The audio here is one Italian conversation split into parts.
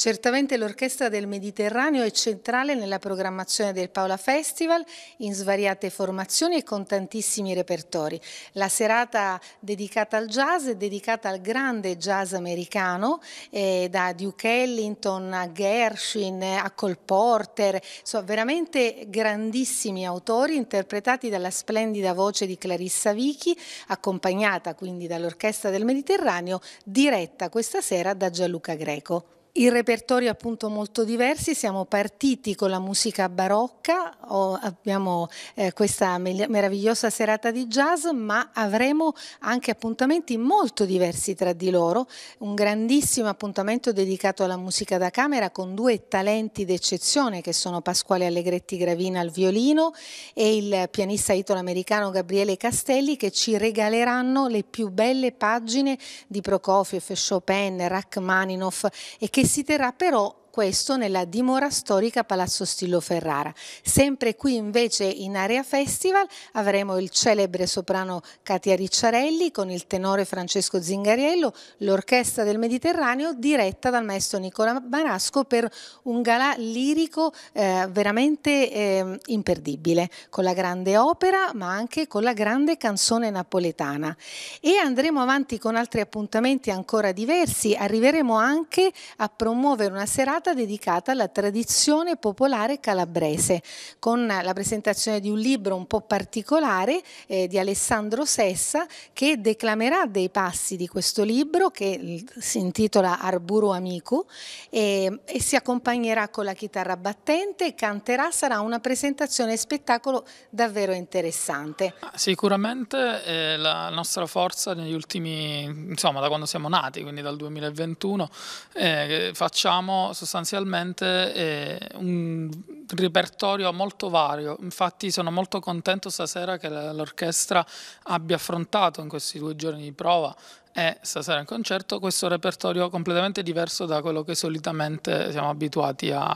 Certamente l'Orchestra del Mediterraneo è centrale nella programmazione del Paola Festival in svariate formazioni e con tantissimi repertori. La serata dedicata al jazz è dedicata al grande jazz americano, eh, da Duke Ellington a Gershwin a Cole Porter, sono veramente grandissimi autori interpretati dalla splendida voce di Clarissa Vichi, accompagnata quindi dall'Orchestra del Mediterraneo, diretta questa sera da Gianluca Greco. Il repertorio appunto molto diversi, siamo partiti con la musica barocca, abbiamo eh, questa meravigliosa serata di jazz, ma avremo anche appuntamenti molto diversi tra di loro, un grandissimo appuntamento dedicato alla musica da camera con due talenti d'eccezione che sono Pasquale Allegretti Gravina al violino e il pianista italo-americano Gabriele Castelli che ci regaleranno le più belle pagine di Prokofiev, Chopin, Rachmaninoff e che si terrà però questo nella dimora storica Palazzo Stillo Ferrara. Sempre qui invece in area festival avremo il celebre soprano Katia Ricciarelli con il tenore Francesco Zingariello, l'orchestra del Mediterraneo diretta dal maestro Nicola Marasco per un galà lirico eh, veramente eh, imperdibile, con la grande opera ma anche con la grande canzone napoletana. E andremo avanti con altri appuntamenti ancora diversi, arriveremo anche a promuovere una serata giornata dedicata alla tradizione popolare calabrese, con la presentazione di un libro un po' particolare eh, di Alessandro Sessa che declamerà dei passi di questo libro che si intitola Arburo Amico e, e si accompagnerà con la chitarra battente, canterà, sarà una presentazione e spettacolo davvero interessante. Ah, sicuramente eh, la nostra forza negli ultimi, insomma da quando siamo nati, quindi dal 2021, eh, facciamo sostanzialmente sostanzialmente eh, un repertorio molto vario, infatti sono molto contento stasera che l'orchestra abbia affrontato in questi due giorni di prova e stasera in concerto questo repertorio completamente diverso da quello che solitamente siamo abituati a,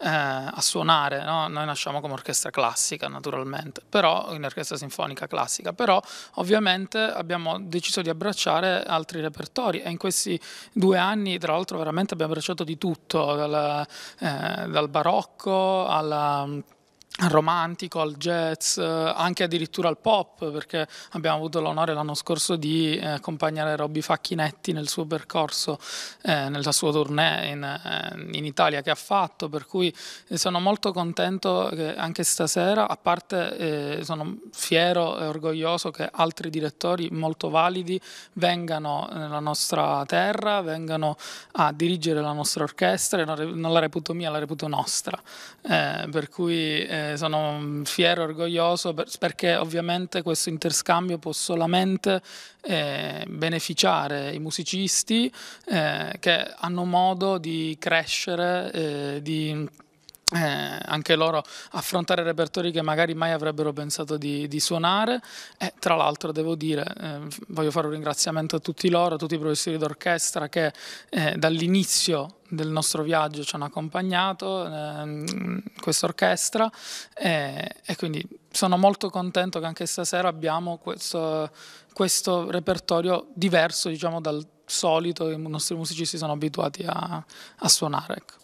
eh, a suonare. No? Noi nasciamo come orchestra classica naturalmente, però in orchestra sinfonica classica, però ovviamente abbiamo deciso di abbracciare altri repertori e in questi due anni tra l'altro veramente abbiamo abbracciato di tutto, dal, eh, dal barocco alla al romantico, al jazz, eh, anche addirittura al pop, perché abbiamo avuto l'onore l'anno scorso di eh, accompagnare Robby Facchinetti nel suo percorso, eh, nella sua tournée in, eh, in, Italia che ha fatto, per cui sono molto contento che anche stasera, a parte eh, sono fiero e orgoglioso che altri direttori molto validi vengano nella nostra terra, vengano a dirigere la nostra orchestra, non la reputo mia, la reputo nostra, eh, per cui sono fiero, e orgoglioso per, perché ovviamente questo interscambio può solamente eh, beneficiare i musicisti eh, che hanno modo di crescere, eh, di eh, anche loro affrontare repertori che magari mai avrebbero pensato di, di suonare e tra l'altro devo dire eh, voglio fare un ringraziamento a tutti loro, a tutti i professori d'orchestra che eh, dall'inizio del nostro viaggio ci hanno accompagnato, eh, questa orchestra, eh, e quindi sono molto contento che anche stasera abbiamo questo, questo repertorio diverso diciamo, dal solito che i nostri musicisti sono abituati a, a suonare. Ecco.